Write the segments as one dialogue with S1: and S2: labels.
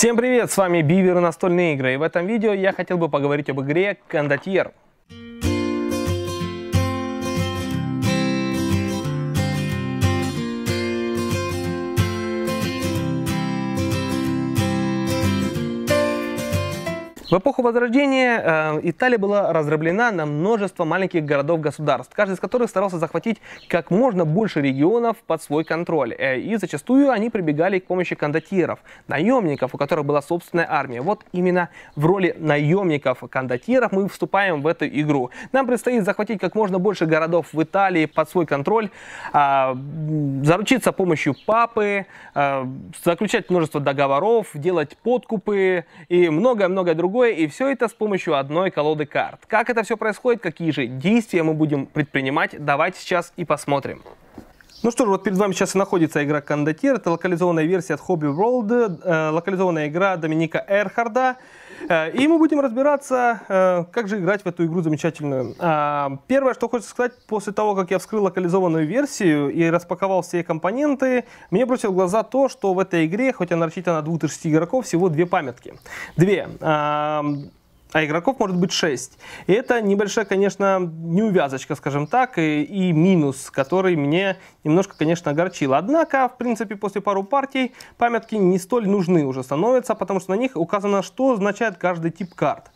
S1: Всем привет, с вами Бивер и настольные игры, и в этом видео я хотел бы поговорить об игре Кондотьер. В эпоху Возрождения э, Италия была разрублена на множество маленьких городов-государств, каждый из которых старался захватить как можно больше регионов под свой контроль. Э, и зачастую они прибегали к помощи кондотьеров, наемников, у которых была собственная армия. Вот именно в роли наемников-кондотьеров мы вступаем в эту игру. Нам предстоит захватить как можно больше городов в Италии под свой контроль, э, заручиться помощью папы, э, заключать множество договоров, делать подкупы и многое-многое другое другое, и все это с помощью одной колоды карт. Как это все происходит, какие же действия мы будем предпринимать, давайте сейчас и посмотрим. Ну что ж, вот перед вами сейчас и находится игра Кондотир. Это локализованная версия от Hobby World, э, локализованная игра Доминика Эрхарда. Э, и мы будем разбираться, э, как же играть в эту игру замечательную. А, первое, что хочется сказать, после того, как я вскрыл локализованную версию и распаковал все компоненты, мне бросил в глаза то, что в этой игре, хоть она рассчитана на 2-6 игроков, всего две памятки. Две. А, а игроков может быть 6. И это небольшая, конечно, неувязочка, скажем так, и, и минус, который мне немножко, конечно, огорчил. Однако, в принципе, после пару партий памятки не столь нужны уже становятся, потому что на них указано, что означает каждый тип карт.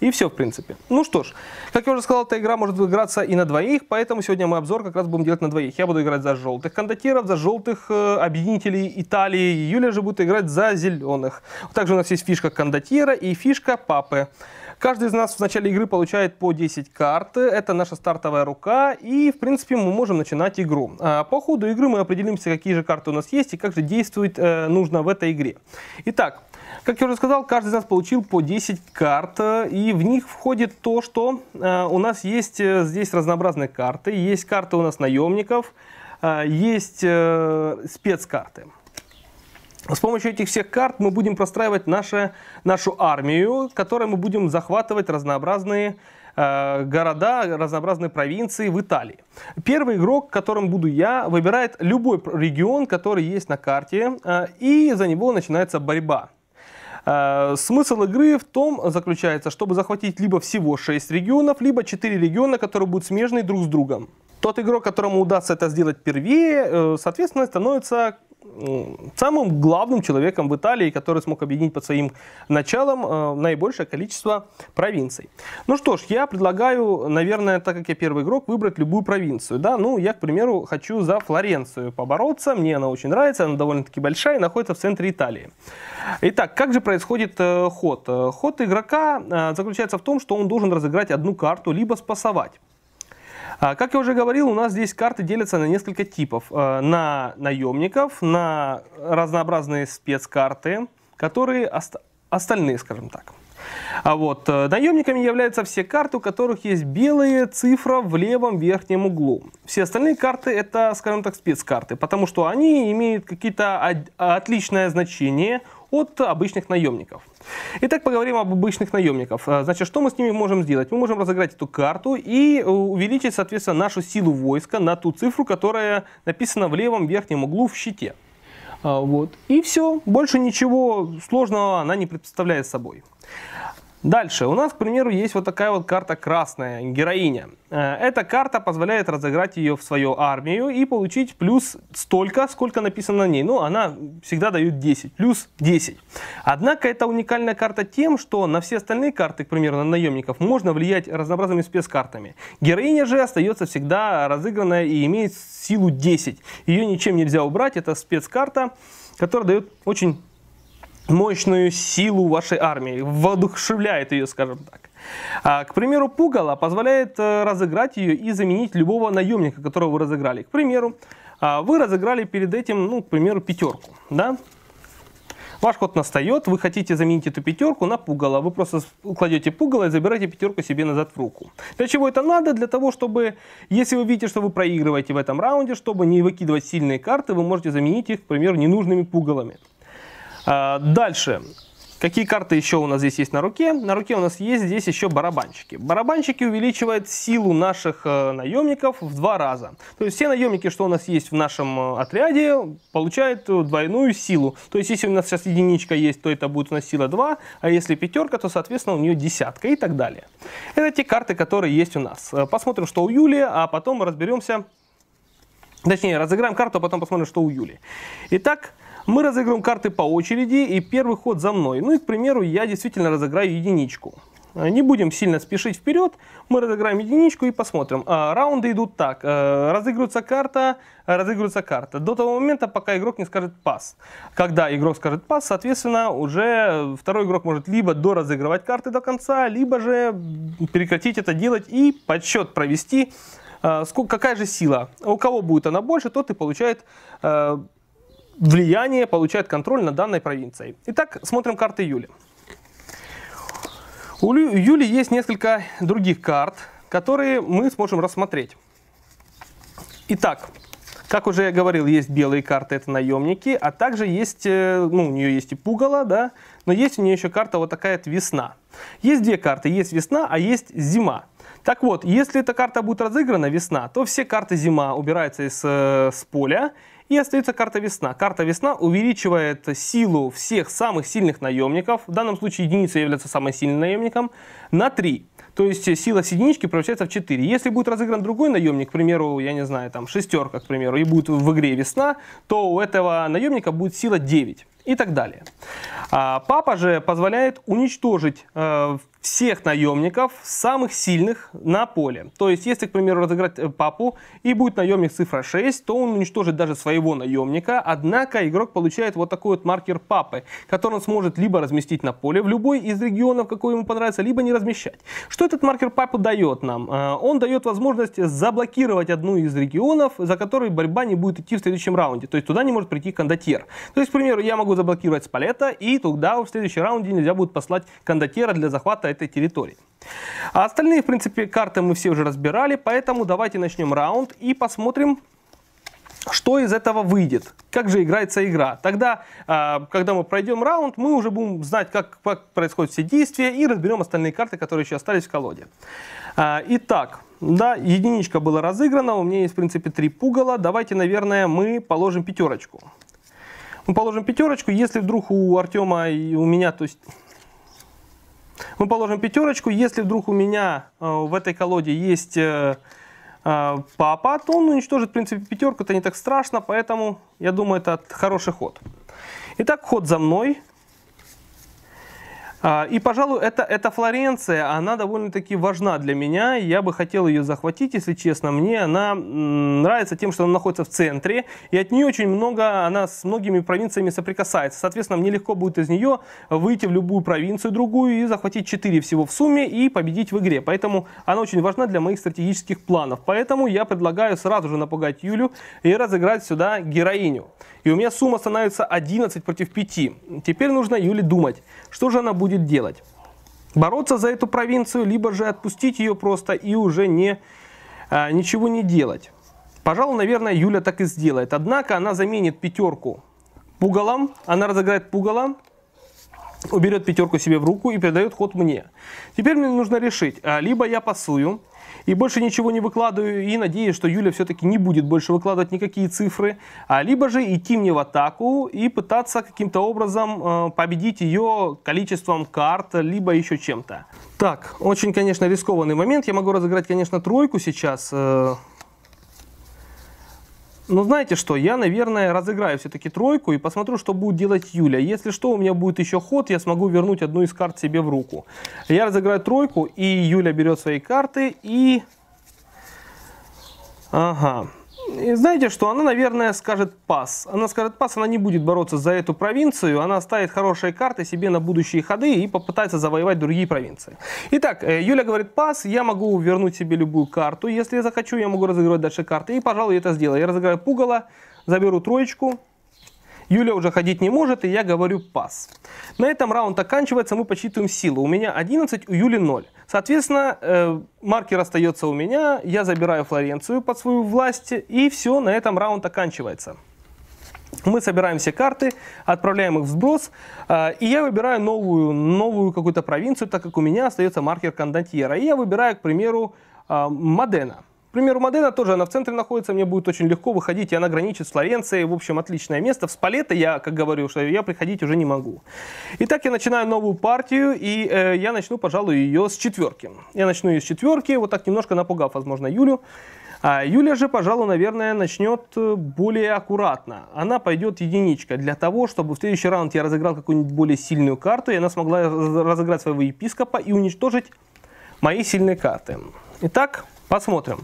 S1: И все, в принципе. Ну что ж, как я уже сказал, эта игра может выиграться и на двоих, поэтому сегодня мой обзор как раз будем делать на двоих. Я буду играть за желтых кондотиров, за желтых э, объединителей Италии, Юля же будет играть за зеленых. Также у нас есть фишка кондотира и фишка папы. Каждый из нас в начале игры получает по 10 карт. Это наша стартовая рука, и, в принципе, мы можем начинать игру. А, по ходу игры мы определимся, какие же карты у нас есть и как же действовать э, нужно в этой игре. Итак, как я уже сказал, каждый из нас получил по 10 карт, э, и в них входит то, что э, у нас есть здесь разнообразные карты. Есть карты у нас наемников, есть спецкарты. С помощью этих всех карт мы будем простраивать наше, нашу армию, которой мы будем захватывать разнообразные э, города, разнообразные провинции в Италии. Первый игрок, которым буду я, выбирает любой регион, который есть на карте, э, и за него начинается борьба. Э, смысл игры в том заключается, чтобы захватить либо всего 6 регионов, либо 4 региона, которые будут смежны друг с другом. Тот игрок, которому удастся это сделать первее, соответственно, становится самым главным человеком в Италии, который смог объединить под своим началом э, наибольшее количество провинций. Ну что ж, я предлагаю, наверное, так как я первый игрок, выбрать любую провинцию. Да? Ну, я, к примеру, хочу за Флоренцию побороться. Мне она очень нравится, она довольно-таки большая и находится в центре Италии. Итак, как же происходит э, ход? Э, ход игрока заключается в том, что он должен разыграть одну карту, либо спасовать. А, как я уже говорил, у нас здесь карты делятся на несколько типов. А, на наемников, на разнообразные спецкарты, которые ост остальные, скажем так. А вот э, наемниками являются все карты, у которых есть белые цифра в левом верхнем углу. Все остальные карты это, скажем так, спецкарты, потому что они имеют какие-то отличное значение от обычных наемников. Итак, поговорим об обычных наемников. А, значит, что мы с ними можем сделать? Мы можем разыграть эту карту и э, увеличить, соответственно, нашу силу войска на ту цифру, которая написана в левом верхнем углу в щите. А, вот. И все, больше ничего сложного она не представляет собой. Дальше. У нас, к примеру, есть вот такая вот карта красная, героиня. Э, эта карта позволяет разыграть ее в свою армию и получить плюс столько, сколько написано на ней. Ну, она всегда дает 10, плюс 10. Однако это уникальная карта тем, что на все остальные карты, к примеру, на наемников, можно влиять разнообразными спецкартами. Героиня же остается всегда разыгранная и имеет силу 10. Ее ничем нельзя убрать, это спецкарта, которая дает очень мощную силу вашей армии, воодушевляет ее, скажем так. А, к примеру, пугало позволяет э, разыграть ее и заменить любого наемника, которого вы разыграли. К примеру, а, вы разыграли перед этим, ну, к примеру, пятерку, да? Ваш ход настает, вы хотите заменить эту пятерку на пугало. Вы просто кладете пугало и забираете пятерку себе назад в руку. Для чего это надо? Для того, чтобы, если вы видите, что вы проигрываете в этом раунде, чтобы не выкидывать сильные карты, вы можете заменить их, к примеру, ненужными пугалами. А, дальше. Какие карты еще у нас здесь есть на руке? На руке у нас есть здесь еще барабанщики. Барабанщики увеличивают силу наших э, наемников в два раза. То есть все наемники, что у нас есть в нашем э, отряде, получают двойную силу. То есть если у нас сейчас единичка есть, то это будет у нас сила 2, а если пятерка, то соответственно у нее десятка и так далее. Это те карты, которые есть у нас. Э, посмотрим, что у Юли, а потом разберемся Точнее, разыграем карту, а потом посмотрим, что у Юли. Итак, мы разыграем карты по очереди, и первый ход за мной. Ну и, к примеру, я действительно разыграю единичку. Э, не будем сильно спешить вперед, мы разыграем единичку и посмотрим. А, раунды идут так, э, разыгрывается карта, разыгрывается карта. До того момента, пока игрок не скажет пас. Когда игрок скажет пас, соответственно, уже второй игрок может либо доразыгрывать карты до конца, либо же прекратить это делать и подсчет провести. Э, Сколько Какая же сила? У кого будет она больше, тот и получает влияние получает контроль над данной провинцией. Итак, смотрим карты Юли. У Юли есть несколько других карт, которые мы сможем рассмотреть. Итак, как уже я говорил, есть белые карты, это наемники, а также есть, э, ну, у нее есть и пугало, да, но есть у нее еще карта вот такая вот весна. Есть две карты, есть весна, а есть зима. Так вот, если эта карта будет разыграна, весна, то все карты зима убираются из, э, с поля, и остается карта весна. Карта весна увеличивает силу всех самых сильных наемников, в данном случае единица является самым сильным наемником, на 3. То есть сила с единички превращается в 4. Если будет разыгран другой наемник, к примеру, я не знаю, там шестерка, к примеру, и будет в игре весна, то у этого наемника будет сила 9 и так далее. А папа же позволяет уничтожить э, всех наемников, самых сильных, на поле. То есть, если, к примеру, разыграть э, папу, и будет наемник цифра 6, то он уничтожит даже своего наемника, однако игрок получает вот такой вот маркер папы, который он сможет либо разместить на поле в любой из регионов, какой ему понравится, либо не размещать. Что этот маркер папы дает нам? Э, он дает возможность заблокировать одну из регионов, за которой борьба не будет идти в следующем раунде, то есть туда не может прийти кондотер. То есть, к примеру, я могу заблокировать Спалета, и туда в следующем раунде нельзя будет послать кондотера для захвата этой территории. А остальные, в принципе, карты мы все уже разбирали, поэтому давайте начнем раунд и посмотрим, что из этого выйдет, как же играется игра. Тогда, а, когда мы пройдем раунд, мы уже будем знать, как, как происходят все действия и разберем остальные карты, которые еще остались в колоде. А, итак, да, единичка была разыграна, у меня есть, в принципе, три пугала. Давайте, наверное, мы положим пятерочку. Мы положим пятерочку, если вдруг у Артема и у меня, то есть мы положим пятерочку. Если вдруг у меня э, в этой колоде есть э, э, папа, то он уничтожит, в принципе, пятерку. Это не так страшно, поэтому, я думаю, это хороший ход. Итак, ход за мной. А, и, пожалуй, это, это Флоренция, она довольно-таки важна для меня. Я бы хотел ее захватить, если честно. Мне она нравится тем, что она находится в центре, и от нее очень много, она с многими провинциями соприкасается. Соответственно, мне легко будет из нее выйти в любую провинцию другую и захватить 4 всего в сумме и победить в игре. Поэтому она очень важна для моих стратегических планов. Поэтому я предлагаю сразу же напугать Юлю и разыграть сюда героиню. И у меня сумма становится 11 против 5. Теперь нужно Юле думать, что же она будет будет делать. Бороться за эту провинцию, либо же отпустить ее просто и уже не, а, ничего не делать. Пожалуй, наверное, Юля так и сделает. Однако она заменит пятерку пугалом, она разыграет пугалом, уберет пятерку себе в руку и передает ход мне. Теперь мне нужно решить, а, либо я пасую, и больше ничего не выкладываю, и надеюсь, что Юля все-таки не будет больше выкладывать никакие цифры, а, либо же идти мне в атаку и пытаться каким-то образом а, победить ее количеством карт, либо еще чем-то. Так, очень, конечно, рискованный момент. Я могу разыграть, конечно, тройку сейчас, э, но ну, знаете что, я, наверное, разыграю все-таки тройку и посмотрю, что будет делать Юля. Если что, у меня будет еще ход, я смогу вернуть одну из карт себе в руку. Я разыграю тройку, и Юля берет свои карты и... Ага знаете что, она, наверное, скажет пас. Она скажет пас, она не будет бороться за эту провинцию, она оставит хорошие карты себе на будущие ходы и попытается завоевать другие провинции. Итак, э, Юля говорит пас, я могу вернуть себе любую карту, если я захочу, я могу разыгрывать дальше карты, и, пожалуй, это сделаю. Я разыграю пугало, заберу троечку, Юля уже ходить не может, и я говорю пас. На этом раунд оканчивается, мы подсчитываем силу. У меня 11, у Юли 0. Соответственно, э, маркер остается у меня, я забираю Флоренцию под свою власть, и все, на этом раунд оканчивается. Мы собираем все карты, отправляем их в сброс, э, и я выбираю новую, новую какую-то провинцию, так как у меня остается маркер Кондантьера. И я выбираю, к примеру, э, Модена. К примеру, Модена тоже, она в центре находится, мне будет очень легко выходить, и она граничит с Флоренцией, в общем, отличное место. В Спалета я, как говорю, что я приходить уже не могу. Итак, я начинаю новую партию, и э, я начну, пожалуй, ее с четверки. Я начну ее с четверки, вот так немножко напугав, возможно, Юлю. А Юля же, пожалуй, наверное, начнет э, более аккуратно. Она пойдет единичка для того, чтобы в следующий раунд я разыграл какую-нибудь более сильную карту, и она смогла разыграть своего епископа и уничтожить мои сильные карты. Итак, Посмотрим.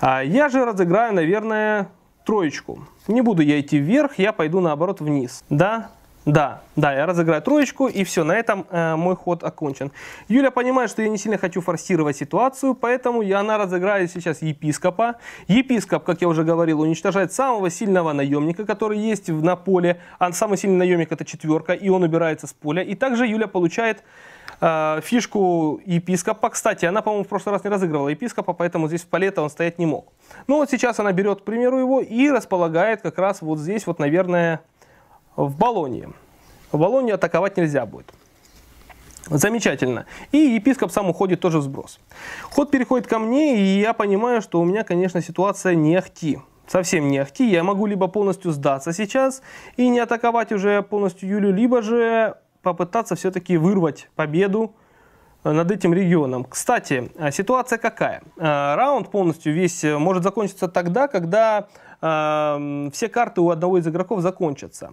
S1: А, я же разыграю, наверное, троечку. Не буду я идти вверх, я пойду наоборот вниз. Да, да, да, я разыграю троечку, и все, на этом э, мой ход окончен. Юля понимает, что я не сильно хочу форсировать ситуацию, поэтому я, она разыграет сейчас епископа. Епископ, как я уже говорил, уничтожает самого сильного наемника, который есть на поле. А самый сильный наемник это четверка, и он убирается с поля. И также Юля получает а, фишку епископа. Кстати, она, по-моему, в прошлый раз не разыгрывала епископа, поэтому здесь в палета он стоять не мог. Ну вот сейчас она берет, к примеру, его и располагает как раз вот здесь, вот, наверное, в баллоне. В баллоне атаковать нельзя будет. Замечательно. И епископ сам уходит тоже в сброс. Ход переходит ко мне, и я понимаю, что у меня, конечно, ситуация не ахти. Совсем не ахти. Я могу либо полностью сдаться сейчас и не атаковать уже полностью Юлю, либо же попытаться все-таки вырвать победу э, над этим регионом. Кстати, э, ситуация какая? Э, раунд полностью весь может закончиться тогда, когда эм, все карты у одного из игроков закончатся.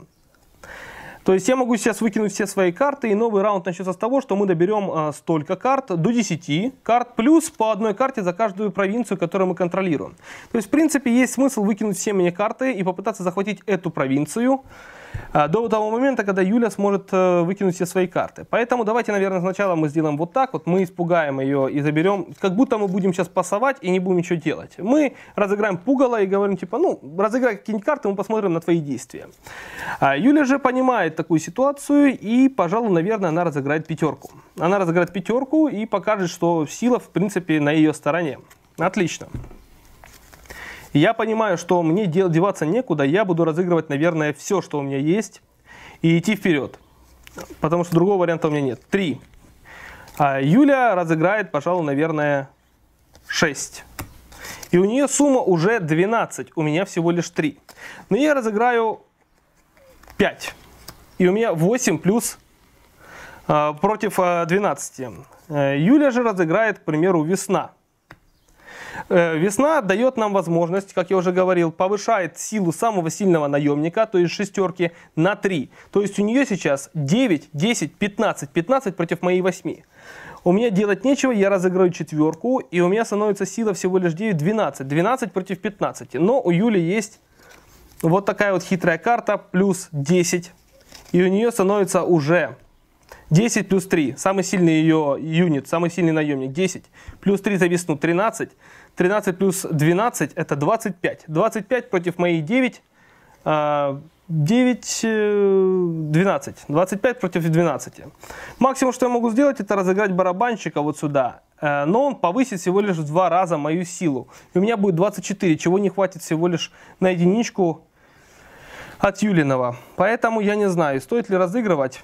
S1: То есть я могу сейчас выкинуть все свои карты, и новый раунд начнется с того, что мы доберем э, столько карт, до 10 карт, плюс по одной карте за каждую провинцию, которую мы контролируем. То есть, в принципе, есть смысл выкинуть все мне карты и попытаться захватить эту провинцию, а, до того момента, когда Юля сможет э, выкинуть все свои карты. Поэтому давайте, наверное, сначала мы сделаем вот так вот, мы испугаем ее и заберем, как будто мы будем сейчас пасовать и не будем ничего делать. Мы разыграем пугало и говорим, типа, ну, разыграй какие-нибудь карты, мы посмотрим на твои действия. А, Юля же понимает такую ситуацию и, пожалуй, наверное, она разыграет пятерку. Она разыграет пятерку и покажет, что сила, в принципе, на ее стороне. Отлично. И я понимаю, что мне деваться некуда, я буду разыгрывать, наверное, все, что у меня есть, и идти вперед. Потому что другого варианта у меня нет. Три. А Юля разыграет, пожалуй, наверное, 6. И у нее сумма уже 12, у меня всего лишь 3. Но я разыграю 5. И у меня 8 плюс а, а, э, против э, 12. Юля же разыграет, к примеру, весна. Э, весна дает нам возможность, как я уже говорил, повышает силу самого сильного наемника, то есть шестерки, на 3. То есть у нее сейчас 9, 10, 15, 15 против моей 8. У меня делать нечего, я разыграю четверку, и у меня становится сила всего лишь 9, 12. 12 против 15. Но у Юли есть вот такая вот хитрая карта, плюс 10. И у нее становится уже 10 плюс 3, самый сильный ее юнит, самый сильный наемник, 10. Плюс 3 зависнут 13. 13 плюс 12 это 25. 25 против моей 9. 9, 12. 25 против 12. Максимум, что я могу сделать, это разыграть барабанщика вот сюда. Э, но он повысит всего лишь в два раза мою силу. И у меня будет 24, чего не хватит всего лишь на единичку от Юлинова. Поэтому я не знаю, стоит ли разыгрывать.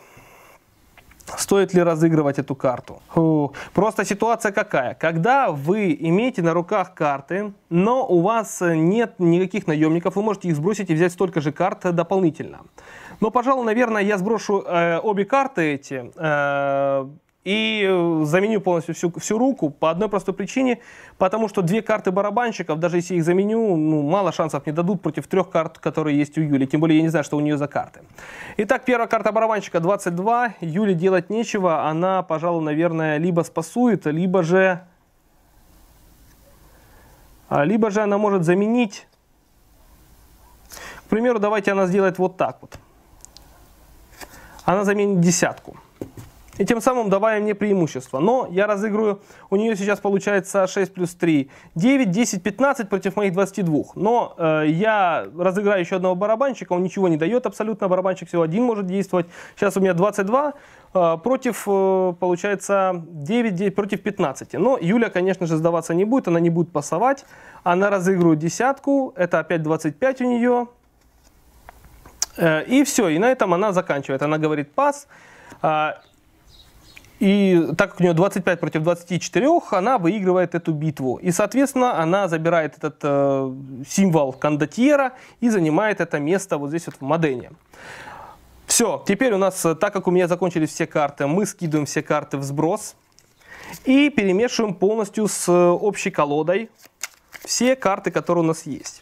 S1: Стоит ли разыгрывать эту карту? Фу. Просто ситуация какая? Когда вы имеете на руках карты, но у вас э, нет никаких наемников, вы можете их сбросить и взять столько же карт э, дополнительно. Но, пожалуй, наверное, я сброшу э, обе карты эти, э, и э, заменю полностью всю, всю руку по одной простой причине, потому что две карты барабанщиков, даже если их заменю, ну, мало шансов не дадут против трех карт, которые есть у Юли, тем более я не знаю, что у нее за карты. Итак, первая карта барабанщика 22, Юли делать нечего, она, пожалуй, наверное, либо спасует, либо же... А, либо же она может заменить... К примеру, давайте она сделает вот так вот. Она заменит десятку и тем самым давая мне преимущество. Но я разыгрываю, у нее сейчас получается 6 плюс 3, 9, 10, 15 против моих 22. Но э, я разыграю еще одного барабанщика, он ничего не дает абсолютно, барабанщик всего один может действовать. Сейчас у меня 22 э, против, э, получается, 9, 9 против 15. Но Юля, конечно же, сдаваться не будет, она не будет пасовать. Она разыгрывает десятку, это опять 25 у нее. Э, и все, и на этом она заканчивает. Она говорит пас. А, и так как у нее 25 против 24, она выигрывает эту битву. И, соответственно, она забирает этот э, символ кондотьера и занимает это место вот здесь вот в Модене. Все, теперь у нас, э, так как у меня закончились все карты, мы скидываем все карты в сброс и перемешиваем полностью с э, общей колодой все карты, которые у нас есть.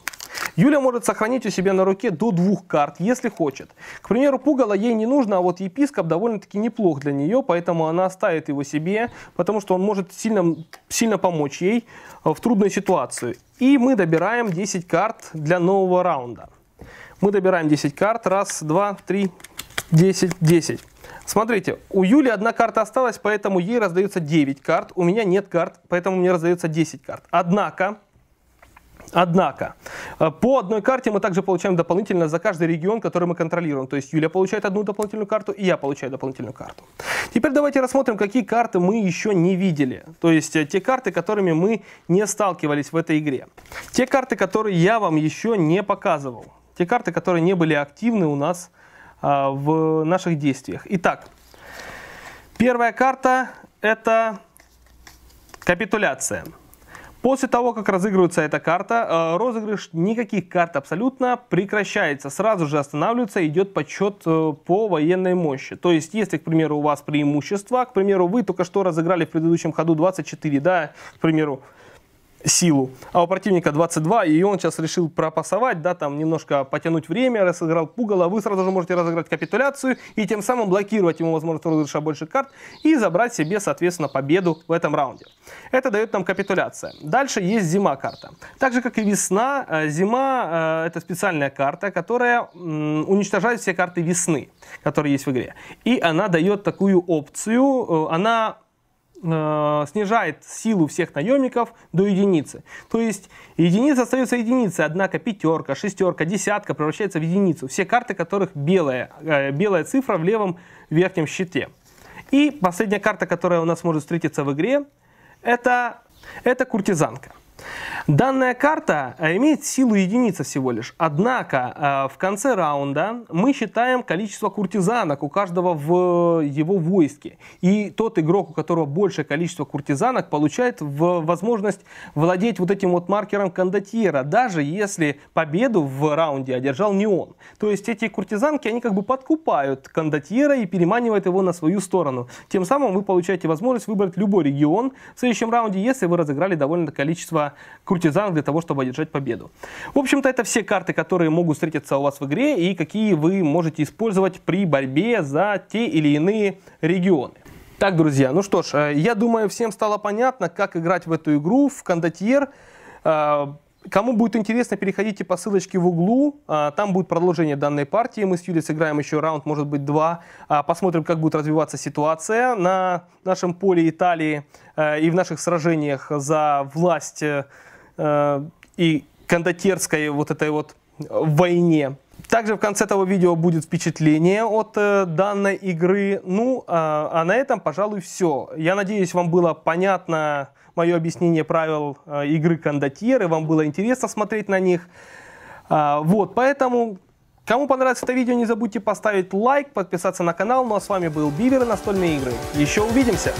S1: Юля может сохранить у себя на руке до двух карт, если хочет. К примеру, пугало ей не нужно, а вот епископ довольно-таки неплох для нее, поэтому она оставит его себе, потому что он может сильно, сильно помочь ей э, в трудную ситуацию. И мы добираем 10 карт для нового раунда. Мы добираем 10 карт. Раз, два, три, 10, 10. Смотрите, у Юли одна карта осталась, поэтому ей раздается 9 карт. У меня нет карт, поэтому мне раздается 10 карт. Однако Однако, э, по одной карте мы также получаем дополнительно за каждый регион, который мы контролируем. То есть Юля получает одну дополнительную карту, и я получаю дополнительную карту. Теперь давайте рассмотрим, какие карты мы еще не видели. То есть э, те карты, которыми мы не сталкивались в этой игре. Те карты, которые я вам еще не показывал. Те карты, которые не были активны у нас а, в наших действиях. Итак, первая карта это капитуляция. После того, как разыгрывается эта карта, э, розыгрыш никаких карт абсолютно прекращается. Сразу же останавливается, идет подсчет э, по военной мощи. То есть, если, к примеру, у вас преимущество, к примеру, вы только что разыграли в предыдущем ходу 24, да, к примеру, силу. А у противника 22, и он сейчас решил пропасовать, да, там немножко потянуть время, разыграл пугало, вы сразу же можете разыграть капитуляцию и тем самым блокировать ему возможность розыгрыша больше карт и забрать себе, соответственно, победу в этом раунде. Это дает нам капитуляция. Дальше есть зима карта. Так же, как и весна, э, зима э, это специальная карта, которая уничтожает все карты весны, которые есть в игре. И она дает такую опцию, э, она Э, снижает силу всех наемников до единицы. То есть единица остается единицей, однако пятерка, шестерка, десятка превращается в единицу. Все карты которых белая, э, белая цифра в левом верхнем щите. И последняя карта, которая у нас может встретиться в игре, это, это куртизанка. Данная карта э, имеет силу единицы всего лишь. Однако э, в конце раунда мы считаем количество куртизанок у каждого в э, его войске. И тот игрок, у которого большее количество куртизанок, получает возможность владеть вот этим вот маркером кондотьера, даже если победу в раунде одержал не он. То есть эти куртизанки, они как бы подкупают кондотьера и переманивают его на свою сторону. Тем самым вы получаете возможность выбрать любой регион в следующем раунде, если вы разыграли довольно количество на крутизан для того, чтобы одержать победу. В общем-то, это все карты, которые могут встретиться у вас в игре и какие вы можете использовать при борьбе за те или иные регионы. Так, друзья, ну что ж, э, я думаю, всем стало понятно, как играть в эту игру, в кондотьер. Кому будет интересно, переходите по ссылочке в углу. А, там будет продолжение данной партии. Мы с Юлей сыграем еще раунд, может быть, два. А, посмотрим, как будет развиваться ситуация на нашем поле Италии а, и в наших сражениях за власть э, и кондотерской вот этой вот э, войне. Также в конце этого видео будет впечатление от э, данной игры. Ну, э, а на этом, пожалуй, все. Я надеюсь, вам было понятно, мое объяснение правил э, игры кондотьеры, вам было интересно смотреть на них. А, вот, поэтому, кому понравилось это видео, не забудьте поставить лайк, подписаться на канал. Ну а с вами был Бивер и настольные игры. Еще увидимся!